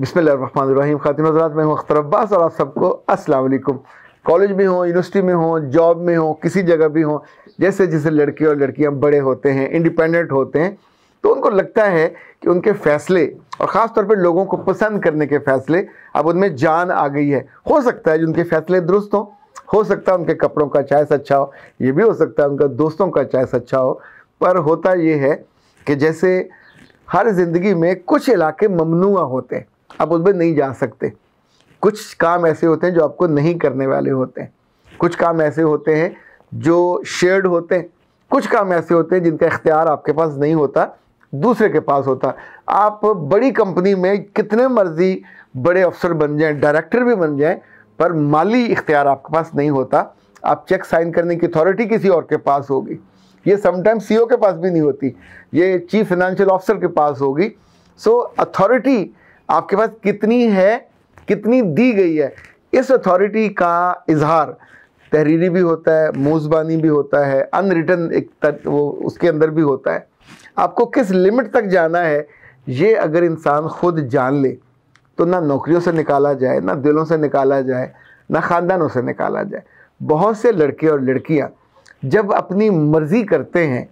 बिसमीम ख़ातिम हजरात मैं हूँ अख्तर अब्बास और आप सबको अस्सलाम वालेकुम कॉलेज में हो यूनिवर्सिटी में हो जॉब में हो किसी जगह भी हो जैसे जैसे लड़के और लड़कियाँ बड़े होते हैं इंडिपेंडेंट होते हैं तो उनको लगता है कि उनके फ़ैसले और ख़ास तौर पर लोगों को पसंद करने के फ़ैसले अब उनमें जान आ गई है हो सकता है उनके फ़ैसले दुरुस्त हों हो सकता है उनके कपड़ों का चॉइस अच्छा हो ये भी हो सकता है उनका दोस्तों का चॉइस अच्छा हो पर होता ये है कि जैसे हर ज़िंदगी में कुछ इलाके ममनुआ होते हैं आप उसमें नहीं जा सकते कुछ काम ऐसे होते हैं जो आपको नहीं करने वाले होते हैं कुछ काम ऐसे होते हैं जो शेयर्ड होते हैं कुछ काम ऐसे होते हैं जिनका इख्तियार आपके पास नहीं होता दूसरे के पास होता आप बड़ी कंपनी में कितने मर्जी बड़े अफसर बन जाएं डायरेक्टर भी बन जाएं पर माली इख्तियार आपके पास नहीं होता आप चेक साइन करने की अथॉरिटी किसी और के पास होगी ये सी ओ e के पास भी नहीं होती ये चीफ फिनंशियल ऑफिसर के पास होगी सो अथॉरिटी आपके पास कितनी है कितनी दी गई है इस अथॉरिटी का इजहार तहरीरी भी होता है मोजबानी भी होता है अनरिटन एक तक वो उसके अंदर भी होता है आपको किस लिमिट तक जाना है ये अगर इंसान खुद जान ले तो ना नौकरियों से निकाला जाए ना दिलों से निकाला जाए ना ख़ानदानों से निकाला जाए बहुत से लड़के और लड़कियाँ जब अपनी मर्ज़ी करते हैं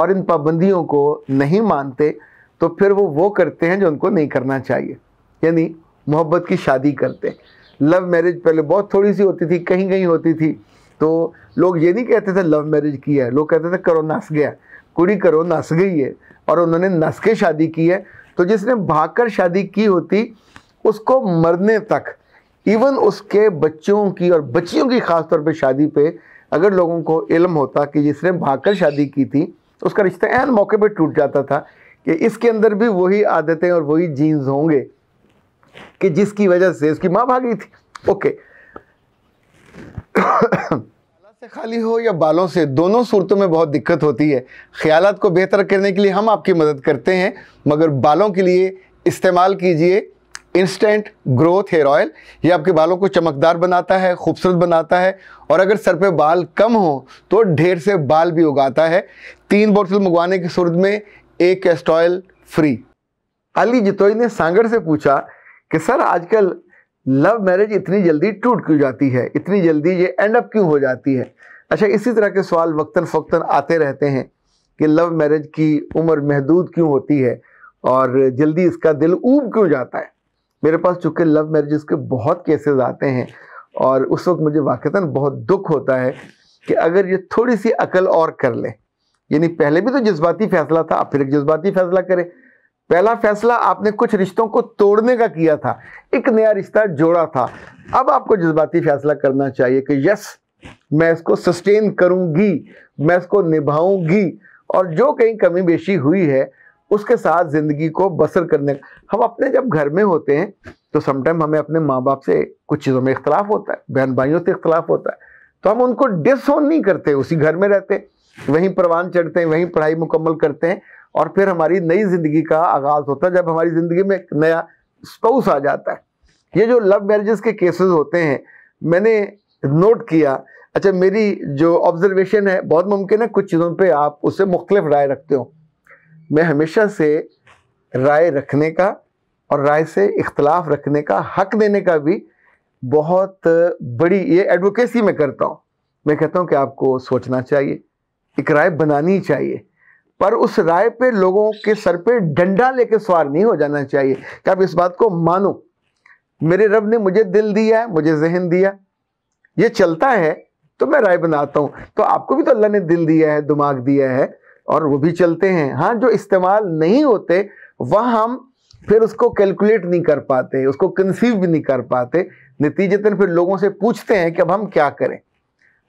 और इन पाबंदियों को नहीं मानते तो फिर वो वो करते हैं जो उनको नहीं करना चाहिए यानी मोहब्बत की शादी करते हैं लव मैरिज पहले बहुत थोड़ी सी होती थी कहीं कहीं होती थी तो लोग ये नहीं कहते थे लव मैरिज किया है लोग कहते थे करो नस गया कुड़ी करो नस गई है और उन्होंने नस के शादी की है तो जिसने भागकर शादी की होती उसको मरने तक इवन उसके बच्चों की और बच्चियों की खास तौर पे शादी पे अगर लोगों को इल्म होता कि जिसने भागकर शादी की थी उसका रिश्ता एन मौके पे टूट जाता था कि इसके अंदर भी वही आदतें और वही जीन्स होंगे कि जिसकी वजह से उसकी माँ भागी थी ओके से खाली हो या बालों से दोनों सूरतों में बहुत दिक्कत होती है ख्याल को बेहतर करने के लिए हम आपकी मदद करते हैं मगर बालों के लिए इस्तेमाल कीजिए इंस्टेंट ग्रोथ हेयर ऑयल ये आपके बालों को चमकदार बनाता है खूबसूरत बनाता है और अगर सर पे बाल कम हो तो ढेर से बाल भी उगाता है तीन बोतल मंगवाने की सूरत में ए कैस्टॉयल फ्री अली जितोई ने सांगड़ से पूछा कि सर आजकल लव मैरिज इतनी जल्दी टूट क्यों जाती है इतनी जल्दी ये एंड अप क्यों हो जाती है अच्छा इसी तरह के सवाल वक्ता फ़क्ता आते रहते हैं कि लव मैरिज की उम्र महदूद क्यों होती है और जल्दी इसका दिल ऊब क्यों जाता है मेरे पास चूँकि लव मैरिज के बहुत केसेस आते हैं और उस वक्त मुझे वाक़ता बहुत दुख होता है कि अगर ये थोड़ी सी अकल और कर लें यानी पहले भी तो जज्बाती फैसला था आप फिर एक जज्बाती फैसला करें पहला फैसला आपने कुछ रिश्तों को तोड़ने का किया था एक नया रिश्ता जोड़ा था अब आपको जज्बाती फैसला करना चाहिए कि यस मैं इसको सस्टेन करूंगी मैं इसको निभाऊंगी और जो कहीं कमी बेशी हुई है उसके साथ ज़िंदगी को बसर करने का हम अपने जब घर में होते हैं तो समटाइम हमें अपने माँ बाप से कुछ चीज़ों में इख्तलाफ होता है बहन भाइयों से इख्तलाफ होता है तो हम उनको डिस नहीं करते उसी घर में रहते हैं वहीं परवान चढ़ते हैं वहीं पढ़ाई मुकम्मल करते हैं और फिर हमारी नई ज़िंदगी का आगाज़ होता है जब हमारी ज़िंदगी में एक नया स्पाउस आ जाता है ये जो लव मैरिजेस के केसेस होते हैं मैंने नोट किया अच्छा मेरी जो ऑब्जर्वेशन है बहुत मुमकिन है कुछ चीज़ों पे आप उससे मुख्तलिफ राय रखते हो मैं हमेशा से राय रखने का और राय से इख्तलाफ रखने का हक देने का भी बहुत बड़ी ये एडवोकेसी में करता हूँ मैं कहता हूँ कि आपको सोचना चाहिए एक राय बनानी चाहिए पर उस राय पे लोगों के सर पे डंडा लेके सवार नहीं हो जाना चाहिए क्या आप इस बात को मानो मेरे रब ने मुझे दिल दिया है मुझे जहन दिया ये चलता है तो मैं राय बनाता हूँ तो आपको भी तो अल्लाह ने दिल दिया है दिमाग दिया है और वो भी चलते हैं हाँ जो इस्तेमाल नहीं होते वह हम फिर उसको कैलकुलेट नहीं कर पाते उसको कंसीव भी नहीं कर पाते नतीजतन फिर लोगों से पूछते हैं कि अब हम क्या करें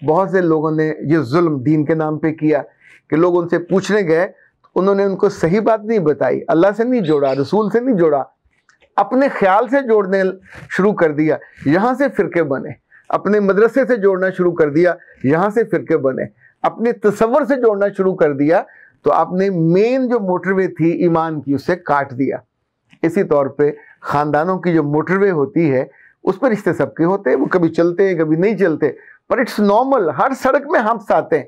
बहुत से लोगों ने ये जुल्म दीन के नाम पे किया कि लोग उनसे पूछने गए तो उन्होंने उनको सही बात नहीं बताई अल्लाह से नहीं जोड़ा रसूल से नहीं जोड़ा अपने ख्याल से जोड़ने शुरू कर दिया यहाँ से फ़िरके बने अपने मदरसे से जोड़ना शुरू कर दिया यहाँ से फ़िरके बने अपने तस्वर से जोड़ना शुरू कर दिया तो आपने मेन जो मोटरवे थी ईमान की उसे काट दिया इसी तौर पर ख़ानदानों की जो मोटरवे होती है उस पर रिश्ते सबके होते हैं वो कभी चलते हैं कभी नहीं चलते पर इट्स नॉर्मल हर सड़क में हम साथ हैं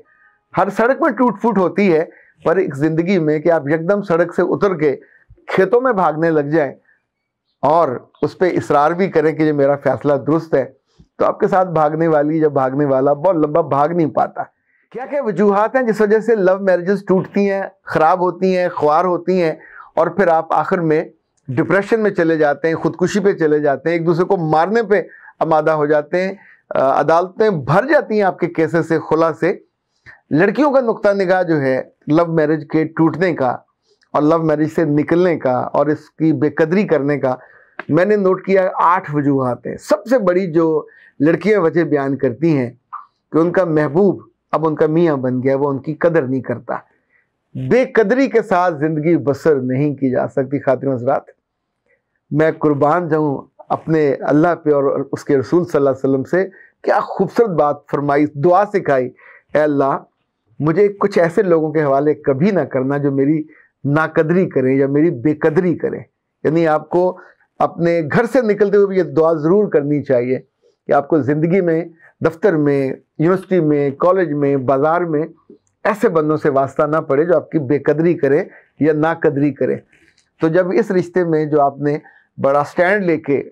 हर सड़क में टूट फूट होती है पर एक ज़िंदगी में कि आप एकदम सड़क से उतर के खेतों में भागने लग जाएं और उस पर इसरार भी करें कि मेरा फैसला दुरुस्त है तो आपके साथ भागने वाली या भागने वाला बहुत लंबा भाग नहीं पाता क्या क्या वजूहत हैं जिस वजह से लव मैरिजेस टूटती हैं ख़राब होती हैं ख्वार होती हैं और फिर आप आखिर में डिप्रेशन में चले जाते हैं खुदकुशी पे चले जाते हैं एक दूसरे को मारने पे आमादा हो जाते हैं अदालतें भर जाती हैं आपके केसेस से खुला से लड़कियों का नुकता निगाह जो है लव मैरिज के टूटने का और लव मैरिज से निकलने का और इसकी बेकदरी करने का मैंने नोट किया आठ वजूहत हैं सबसे बड़ी जो लड़कियां वजह बयान करती हैं कि उनका महबूब अब उनका मियाँ बन गया वो उनकी कदर नहीं करता बेकदरी के साथ ज़िंदगी बसर नहीं की जा सकती खातिर हजरात मैं कुर्बान जाऊँ अपने अल्लाह पे और उसके रसूल सल्लल्लाहु अलैहि वसल्लम से क्या खूबसूरत बात फरमाई दुआ सिखाई अल्लाह मुझे कुछ ऐसे लोगों के हवाले कभी ना करना जो मेरी नाकदरी करें या मेरी बेकदरी करें यानी आपको अपने घर से निकलते हुए भी ये दुआ ज़रूर करनी चाहिए कि आपको ज़िंदगी में दफ्तर में यूनिवर्सिटी में कॉलेज में बाज़ार में ऐसे बंदों से वास्ता ना पड़े जो आपकी बेकदरी करें या नाकदरी करें तो जब इस रिश्ते में जो आपने बड़ा स्टैंड लेके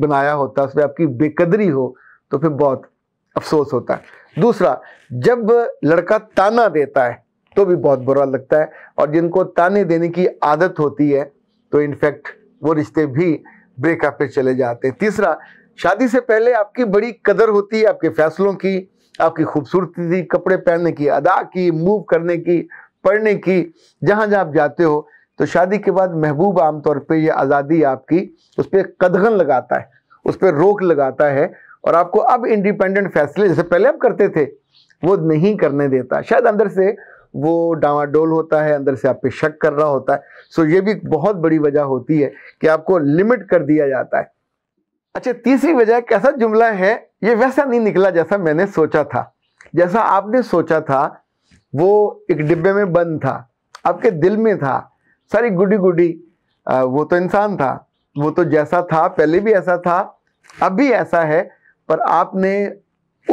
बनाया होता उसमें आपकी बेकदरी हो तो फिर बहुत अफसोस होता है दूसरा जब लड़का ताना देता है तो भी बहुत बुरा लगता है और जिनको ताने देने की आदत होती है तो इनफैक्ट वो रिश्ते भी ब्रेकअप पे चले जाते हैं तीसरा शादी से पहले आपकी बड़ी कदर होती है आपके फैसलों की आपकी खूबसूरती कपड़े पहनने की अदा की मूव करने की पढ़ने की जहाँ जहाँ आप जाते हो तो शादी के बाद महबूब आमतौर पे ये आज़ादी आपकी उस पर कदगन लगाता है उस पर रोक लगाता है और आपको अब इंडिपेंडेंट फैसले जैसे पहले आप करते थे वो नहीं करने देता शायद अंदर से वो डावाडोल होता है अंदर से आप पे शक कर रहा होता है सो ये भी बहुत बड़ी वजह होती है कि आपको लिमिट कर दिया जाता है अच्छा तीसरी वजह एक ऐसा जुमला है ये वैसा नहीं निकला जैसा मैंने सोचा था जैसा आपने सोचा था वो एक डिब्बे में बंद था आपके दिल में था सारी गुडी गुडी आ, वो तो इंसान था वो तो जैसा था पहले भी ऐसा था अब भी ऐसा है पर आपने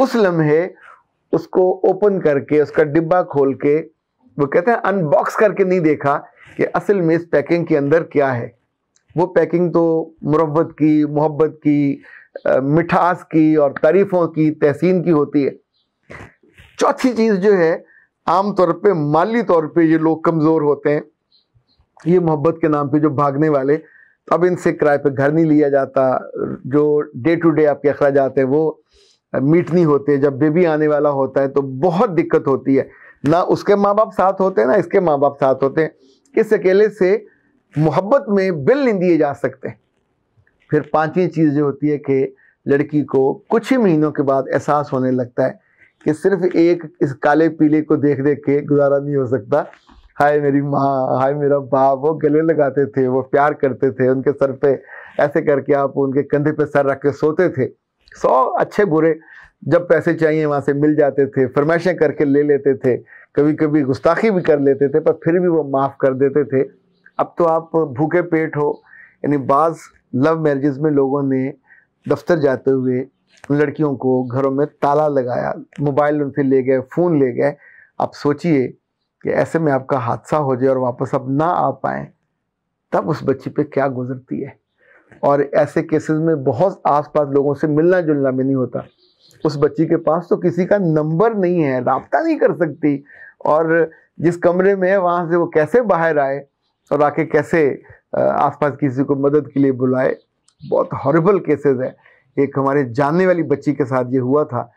उस लम्हे उसको ओपन करके उसका डिब्बा खोल के वो कहते हैं अनबॉक्स करके नहीं देखा कि असल में इस पैकिंग के अंदर क्या है वो पैकिंग तो मुरबत की मोहब्बत की मिठास की और तारीफ़ों की तहसीन की होती है चौथी चीज़ जो है आम तौर पे माली तौर पे ये लोग कमज़ोर होते हैं ये मोहब्बत के नाम पे जो भागने वाले अब इनसे किराए पे घर नहीं लिया जाता जो डे टू डे आपके अखराज आते हैं वो मीट नहीं होते जब बेबी आने वाला होता है तो बहुत दिक्कत होती है ना उसके माँ बाप साथ होते हैं ना इसके माँ बाप साथ होते हैं इस अकेले से मोहब्बत में बिल नहीं दिए जा सकते फिर पांचवी चीज़ जो होती है कि लड़की को कुछ ही महीनों के बाद एहसास होने लगता है कि सिर्फ एक इस काले पीले को देख देख के गुजारा नहीं हो सकता हाय मेरी माँ हाय मेरा बाप वो गले लगाते थे वो प्यार करते थे उनके सर पे ऐसे करके आप उनके कंधे पे सर रख के सोते थे सौ अच्छे बुरे जब पैसे चाहिए वहाँ से मिल जाते थे फरमाइशें करके ले लेते थे कभी कभी गुस्ताखी भी कर लेते थे पर फिर भी वो माफ़ कर देते थे अब तो आप भूखे पेट हो यानी बाज़ लव मैरिज़ में लोगों ने दफ्तर जाते हुए लड़कियों को घरों में ताला लगाया मोबाइल उनसे ले गए फ़ोन ले गए आप सोचिए कि ऐसे में आपका हादसा हो जाए और वापस आप ना आ पाए तब उस बच्ची पे क्या गुजरती है और ऐसे केसेस में बहुत आसपास लोगों से मिलना जुलना भी नहीं होता उस बच्ची के पास तो किसी का नंबर नहीं है रबता नहीं कर सकती और जिस कमरे में है वहाँ से वो कैसे बाहर आए और आके कैसे आसपास किसी को मदद के लिए बुलाए बहुत हॉरेबल केसेस है एक हमारे जानने वाली बच्ची के साथ ये हुआ था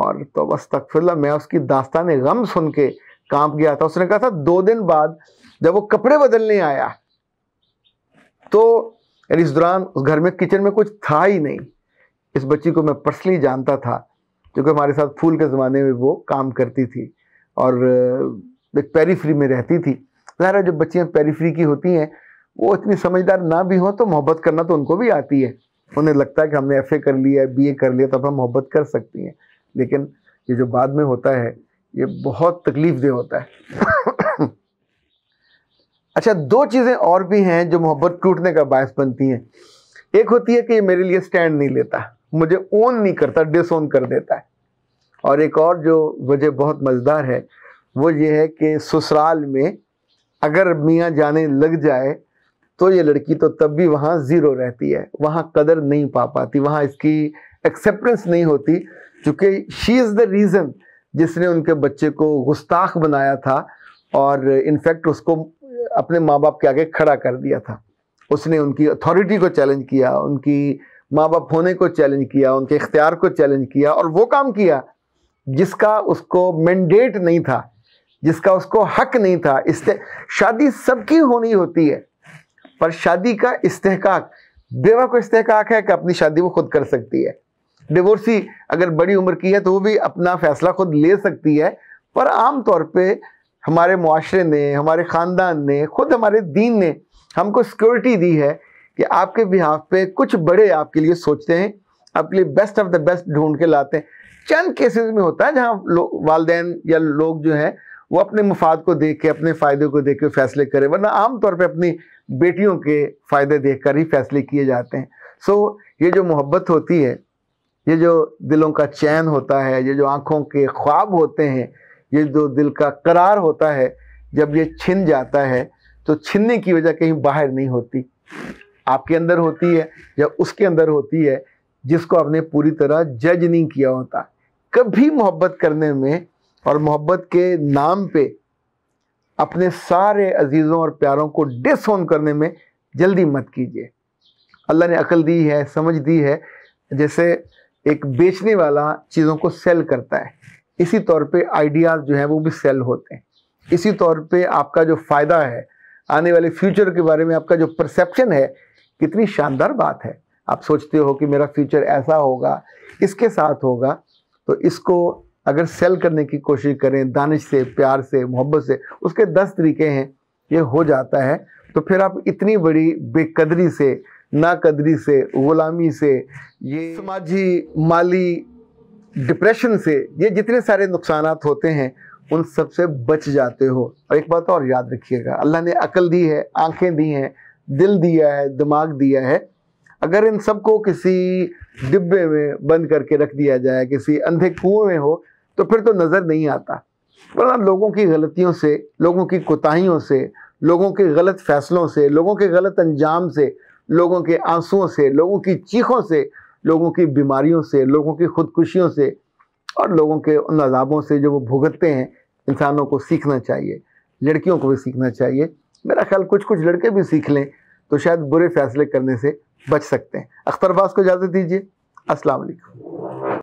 और तो बस तकफिल्ला मैं उसकी दास्तान गम सुन के काम गया था उसने कहा था दो दिन बाद जब वो कपड़े बदलने आया तो इस दौरान उस घर में किचन में कुछ था ही नहीं इस बच्ची को मैं पर्सनली जानता था क्योंकि हमारे साथ फूल के ज़माने में वो काम करती थी और एक पेरीफ्री में रहती थी ज़ाहिर जब बच्चियाँ पेरीफ्री की होती हैं वो इतनी समझदार ना भी हों तो मोहब्बत करना तो उनको भी आती है उन्हें लगता है कि हमने एफ कर लिया बी कर लिया तब तो हम मोहब्बत कर सकती हैं लेकिन ये जो बाद में होता है ये बहुत तकलीफ देह होता है अच्छा दो चीज़ें और भी हैं जो मोहब्बत टूटने का बायस बनती हैं एक होती है कि ये मेरे लिए स्टैंड नहीं लेता मुझे ओन नहीं करता ओन कर देता है और एक और जो वजह बहुत मज़ेदार है वो ये है कि ससुराल में अगर मियाँ जाने लग जाए तो ये लड़की तो तब भी वहाँ ज़ीरो रहती है वहाँ कदर नहीं पा पाती वहाँ इसकी एक्सेप्टेंस नहीं होती चूंकि शी इज़ द रीज़न जिसने उनके बच्चे को गुस्ताख बनाया था और इनफैक्ट उसको अपने माँ बाप के आगे खड़ा कर दिया था उसने उनकी अथॉरिटी को चैलेंज किया उनकी माँ बाप होने को चैलेंज किया उनके इख्तियार को चैलेंज किया और वो काम किया जिसका उसको मैंडेट नहीं था जिसका उसको हक नहीं था इससे शादी सबकी होनी होती है पर शादी का इस्तेकाक बेवा को इस्तेकाक है कि अपनी शादी वो खुद कर सकती है डिवोर्सी अगर बड़ी उम्र की है तो वो भी अपना फैसला खुद ले सकती है पर आम तौर पे हमारे माशरे ने हमारे ख़ानदान ने खुद हमारे दीन ने हमको सिक्योरिटी दी है कि आपके बिहाफ पे कुछ बड़े आपके लिए सोचते हैं आपके लिए बेस्ट ऑफ द बेस्ट ढूंढ के लाते हैं चंद केसेस में होता है जहाँ वालदे या लोग जो हैं वो अपने मुफाद को देख के अपने फ़ायदे को देख के फैसले करें वरना आम तौर पर अपनी बेटियों के फ़ायदे देख कर ही फैसले किए जाते हैं सो ये जो मोहब्बत होती है ये जो दिलों का चैन होता है ये जो आँखों के ख्वाब होते हैं ये जो दिल का करार होता है जब ये छिन जाता है तो छिनने की वजह कहीं बाहर नहीं होती आपके अंदर होती है या उसके अंदर होती है जिसको आपने पूरी तरह जज नहीं किया होता कभी मोहब्बत करने में और मोहब्बत के नाम पे अपने सारे अजीज़ों और प्यारों को डिसोन करने में जल्दी मत कीजिए अल्लाह ने अकल दी है समझ दी है जैसे एक बेचने वाला चीज़ों को सेल करता है इसी तौर पे आइडियाज़ जो हैं वो भी सेल होते हैं इसी तौर पे आपका जो फ़ायदा है आने वाले फ्यूचर के बारे में आपका जो परसेप्शन है कितनी शानदार बात है आप सोचते हो कि मेरा फ्यूचर ऐसा होगा इसके साथ होगा तो इसको अगर सेल करने की कोशिश करें दानिश से प्यार से मोहब्बत से उसके दस तरीके हैं ये हो जाता है तो फिर आप इतनी बड़ी बेकदरी से नाकदरी से ग़ुलामी से ये समाजी माली डिप्रेशन से ये जितने सारे नुकसान होते हैं उन सब से बच जाते हो और एक बात और याद रखिएगा अल्लाह ने अकल दी है आंखें दी हैं दिल दिया है दिमाग दिया है अगर इन सबको किसी डिब्बे में बंद करके रख दिया जाए किसी अंधे कुएं में हो तो फिर तो नज़र नहीं आता वरना लोगों की गलतियों से लोगों की कोताहियों से लोगों के गलत फैसलों से लोगों के गलत अंजाम से लोगों के आंसुओं से लोगों की चीखों से लोगों की बीमारियों से लोगों की खुदकुशियों से और लोगों के उन अजाबों से जो वो भुगतते हैं इंसानों को सीखना चाहिए लड़कियों को भी सीखना चाहिए मेरा ख्याल कुछ कुछ लड़के भी सीख लें तो शायद बुरे फैसले करने से बच सकते हैं अख्तरबाज को इजाज़त दीजिए असल